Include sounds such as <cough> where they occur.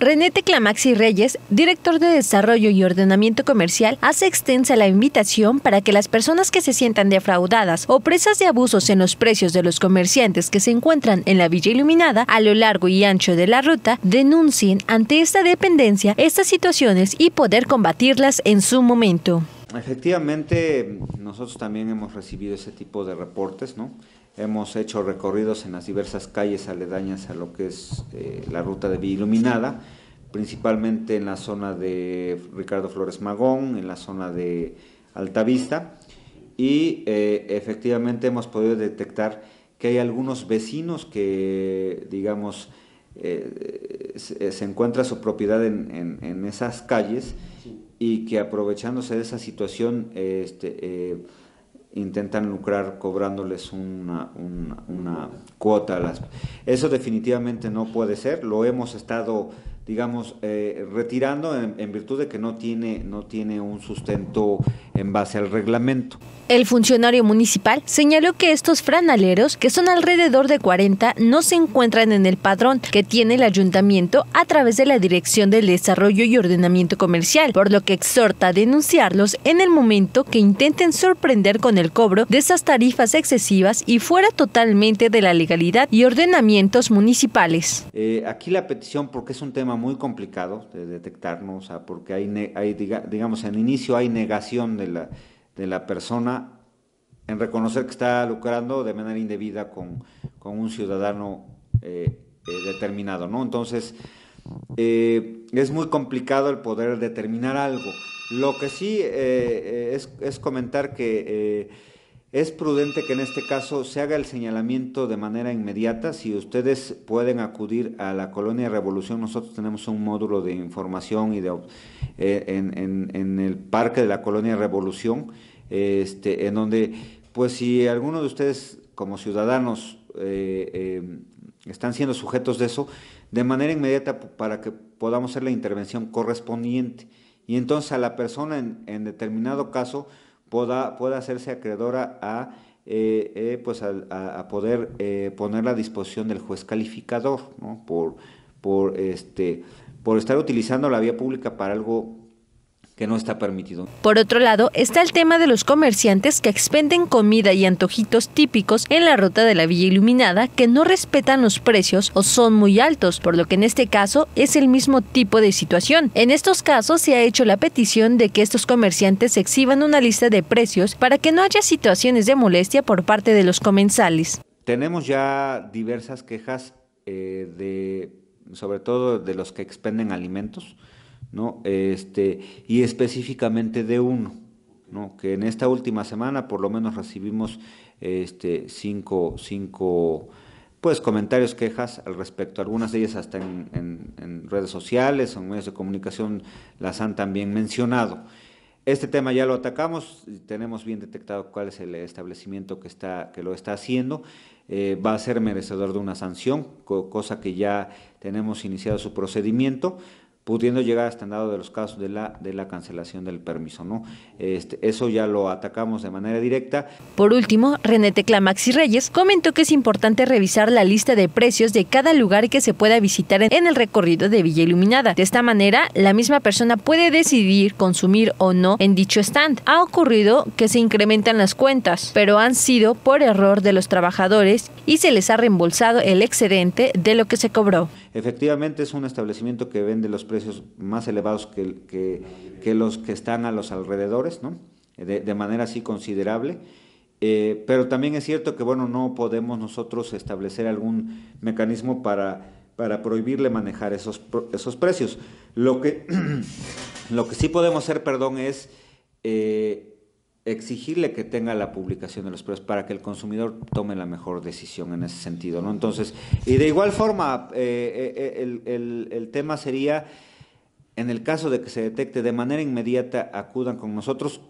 René Teclamaxi Reyes, director de Desarrollo y Ordenamiento Comercial, hace extensa la invitación para que las personas que se sientan defraudadas o presas de abusos en los precios de los comerciantes que se encuentran en la Villa Iluminada a lo largo y ancho de la ruta denuncien ante esta dependencia estas situaciones y poder combatirlas en su momento. Efectivamente, nosotros también hemos recibido ese tipo de reportes, ¿no? hemos hecho recorridos en las diversas calles aledañas a lo que es eh, la ruta de Villa Iluminada, principalmente en la zona de Ricardo Flores Magón, en la zona de Altavista, y eh, efectivamente hemos podido detectar que hay algunos vecinos que, digamos, eh, se, encuentra su propiedad en, esas calles y que aprovechándose de esa situación, este, intentan lucrar cobrándoles una, cuota. A las... Eso definitivamente no puede ser, lo hemos estado digamos, eh, retirando en, virtud de que no tiene, no tiene un sustento en base al reglamento. El funcionario municipal señaló que estos franaleros, que son alrededor de 40, no se encuentran en el padrón que tiene el ayuntamiento a través de la Dirección del Desarrollo y Ordenamiento Comercial, por lo que exhorta a denunciarlos en el momento que intenten sorprender con el cobro de esas tarifas excesivas y fuera totalmente de la legalidad y ordenamientos municipales. Eh, aquí la petición, porque es un tema muy muy complicado de detectar, porque hay, digamos, en inicio hay negación de la, de la persona en reconocer que está lucrando de manera indebida con, un ciudadano eh, eh, determinado, ¿no? Entonces, eh, es muy complicado el poder determinar algo. Lo que sí es, es, comentar que es prudente que en este caso se haga el señalamiento de manera inmediata. Si ustedes pueden acudir a la Colonia Revolución, nosotros tenemos un módulo de información y de, eh, en, en, el parque de la Colonia Revolución, este, en donde, pues si alguno de ustedes como ciudadanos eh, eh, están siendo sujetos de eso, de manera inmediata para que podamos hacer la intervención correspondiente. Y entonces a la persona en determinado caso, pueda, hacerse acreedora a, eh, eh, pues a, poder eh, poner a disposición del juez calificador, por, por, este, por estar utilizando la vía pública para algo que no está permitido. Por otro lado, está el tema de los comerciantes que expenden comida y antojitos típicos en la ruta de la Villa Iluminada que no respetan los precios o son muy altos, por lo que en este caso es el mismo tipo de situación. En estos casos se ha hecho la petición de que estos comerciantes exhiban una lista de precios para que no haya situaciones de molestia por parte de los comensales. Tenemos ya diversas quejas eh, de, sobre todo de los que expenden alimentos. ¿no? Este, y específicamente de uno, ¿no? Que en esta última semana por lo menos recibimos este, cinco, cinco pues comentarios, quejas al respecto. Algunas de ellas hasta en, redes sociales, en medios de comunicación las han también mencionado. Este tema ya lo atacamos, tenemos bien detectado cuál es el establecimiento que, está, que lo está haciendo. Eh, va a ser merecedor de una sanción, cosa que ya tenemos iniciado su procedimiento pudiendo llegar hasta el lado de los casos de la, de la cancelación del permiso. ¿no? Este, eso ya lo atacamos de manera directa. Por último, René Tecla y Reyes comentó que es importante revisar la lista de precios de cada lugar que se pueda visitar en el recorrido de Villa Iluminada. De esta manera, la misma persona puede decidir consumir o no en dicho stand. Ha ocurrido que se incrementan las cuentas, pero han sido por error de los trabajadores y se les ha reembolsado el excedente de lo que se cobró. Efectivamente es un establecimiento que vende los precios más elevados que, los que están a los alrededores, ¿no? de, manera así considerable. Eh, pero también es cierto que bueno, no podemos nosotros establecer algún mecanismo para, para prohibirle manejar esos, esos precios. Lo que, <clears throat> lo que sí podemos hacer, perdón, es eh, exigirle que tenga la publicación de los precios para que el consumidor tome la mejor decisión en ese sentido, ¿no? Entonces, y de igual forma, eh, eh, eh, el tema sería, en el caso de que se detecte de manera inmediata, acudan con nosotros